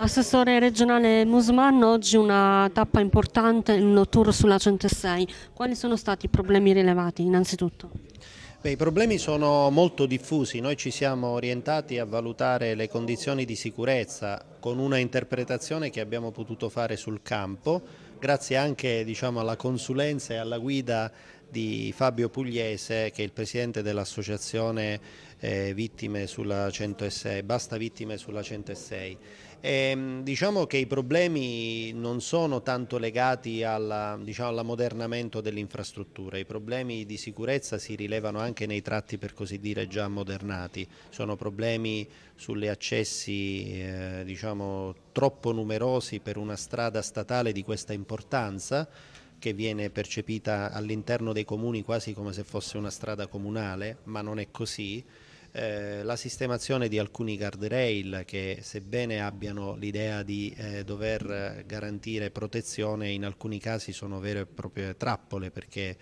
Assessore regionale Musman, oggi una tappa importante, un tour sulla 106. Quali sono stati i problemi rilevati innanzitutto? Beh, I problemi sono molto diffusi, noi ci siamo orientati a valutare le condizioni di sicurezza con una interpretazione che abbiamo potuto fare sul campo grazie anche diciamo, alla consulenza e alla guida di Fabio Pugliese che è il presidente dell'associazione eh, Vittime sulla 106, Basta Vittime sulla 106. E, ehm, diciamo che i problemi non sono tanto legati diciamo, all'ammodernamento diciamo, all dell'infrastruttura, i problemi di sicurezza si rilevano anche nei tratti per così dire già ammodernati, sono problemi sugli accessi eh, diciamo, troppo numerosi per una strada statale di questa importanza che viene percepita all'interno dei comuni quasi come se fosse una strada comunale, ma non è così. Eh, la sistemazione di alcuni guardrail che sebbene abbiano l'idea di eh, dover garantire protezione in alcuni casi sono vere e proprie trappole perché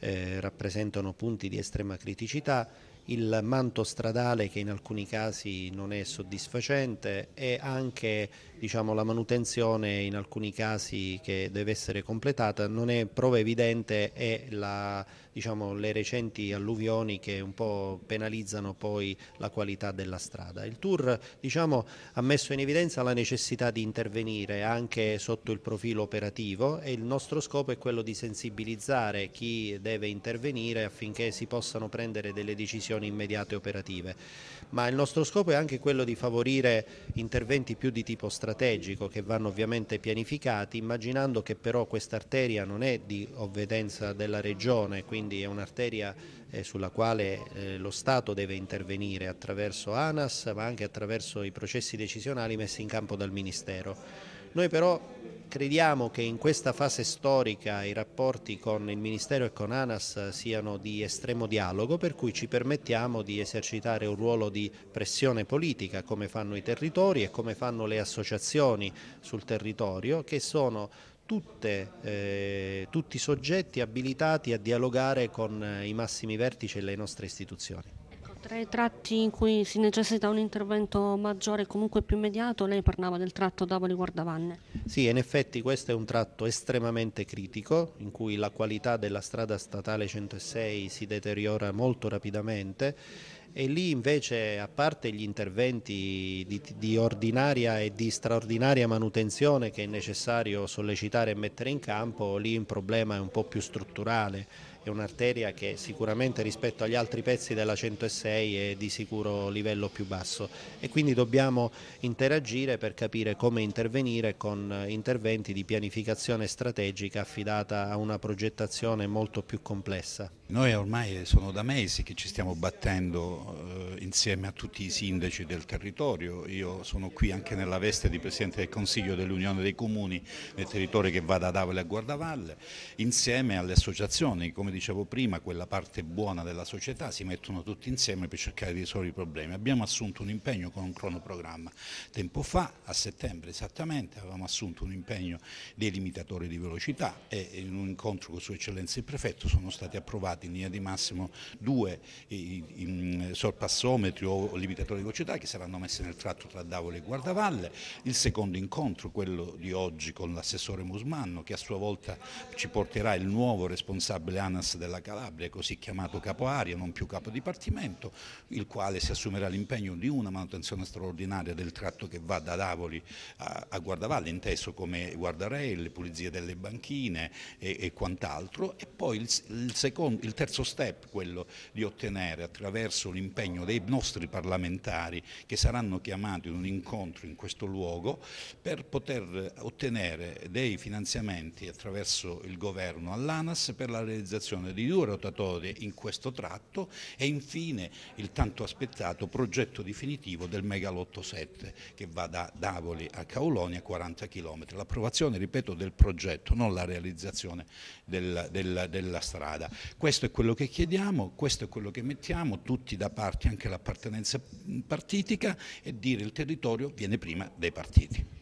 eh, rappresentano punti di estrema criticità il manto stradale che in alcuni casi non è soddisfacente e anche diciamo, la manutenzione in alcuni casi che deve essere completata non è prova evidente e la, diciamo, le recenti alluvioni che un po' penalizzano poi la qualità della strada. Il tour diciamo, ha messo in evidenza la necessità di intervenire anche sotto il profilo operativo e il nostro scopo è quello di sensibilizzare chi deve intervenire affinché si possano prendere delle decisioni azioni immediate operative, ma il nostro scopo è anche quello di favorire interventi più di tipo strategico che vanno ovviamente pianificati, immaginando che però questa arteria non è di ovvedenza della regione, quindi è un'arteria eh, sulla quale eh, lo Stato deve intervenire attraverso ANAS ma anche attraverso i processi decisionali messi in campo dal Ministero. Noi però Crediamo che in questa fase storica i rapporti con il Ministero e con ANAS siano di estremo dialogo, per cui ci permettiamo di esercitare un ruolo di pressione politica, come fanno i territori e come fanno le associazioni sul territorio, che sono tutte, eh, tutti soggetti abilitati a dialogare con eh, i massimi vertici e le nostre istituzioni. Tra i tratti in cui si necessita un intervento maggiore e comunque più immediato, lei parlava del tratto Davoli-Guardavanne. Sì, in effetti questo è un tratto estremamente critico, in cui la qualità della strada statale 106 si deteriora molto rapidamente e lì invece, a parte gli interventi di, di ordinaria e di straordinaria manutenzione che è necessario sollecitare e mettere in campo, lì il problema è un po' più strutturale è un'arteria che sicuramente rispetto agli altri pezzi della 106 è di sicuro livello più basso e quindi dobbiamo interagire per capire come intervenire con eh, interventi di pianificazione strategica affidata a una progettazione molto più complessa. Noi ormai sono da mesi che ci stiamo battendo eh, insieme a tutti i sindaci del territorio, io sono qui anche nella veste di Presidente del Consiglio dell'Unione dei Comuni nel territorio che va da Davole a Guardavalle, insieme alle associazioni come dicevo prima, quella parte buona della società, si mettono tutti insieme per cercare di risolvere i problemi. Abbiamo assunto un impegno con un cronoprogramma. Tempo fa, a settembre esattamente, avevamo assunto un impegno dei limitatori di velocità e in un incontro con Sua Eccellenza il Prefetto sono stati approvati in linea di massimo due sorpassometri o limitatori di velocità che saranno messi nel tratto tra Davoli e Guardavalle. Il secondo incontro, quello di oggi con l'assessore Musmanno, che a sua volta ci porterà il nuovo responsabile ANA dell'ANAS della Calabria, così chiamato capo aria, non più capo dipartimento, il quale si assumerà l'impegno di una manutenzione straordinaria del tratto che va da Davoli a, a Guardavalle, inteso come guardarelli, pulizia delle banchine e, e quant'altro, e poi il, il, secondo, il terzo step, quello di ottenere attraverso l'impegno dei nostri parlamentari che saranno chiamati in un incontro in questo luogo per poter ottenere dei finanziamenti attraverso il governo all'ANAS per la realizzazione realizzazione di due rotatorie in questo tratto e infine il tanto aspettato progetto definitivo del Megalotto 7 che va da Davoli a Caulonia 40 km. L'approvazione, ripeto, del progetto, non la realizzazione del, del, della strada. Questo è quello che chiediamo, questo è quello che mettiamo, tutti da parte, anche l'appartenenza partitica e dire il territorio viene prima dei partiti.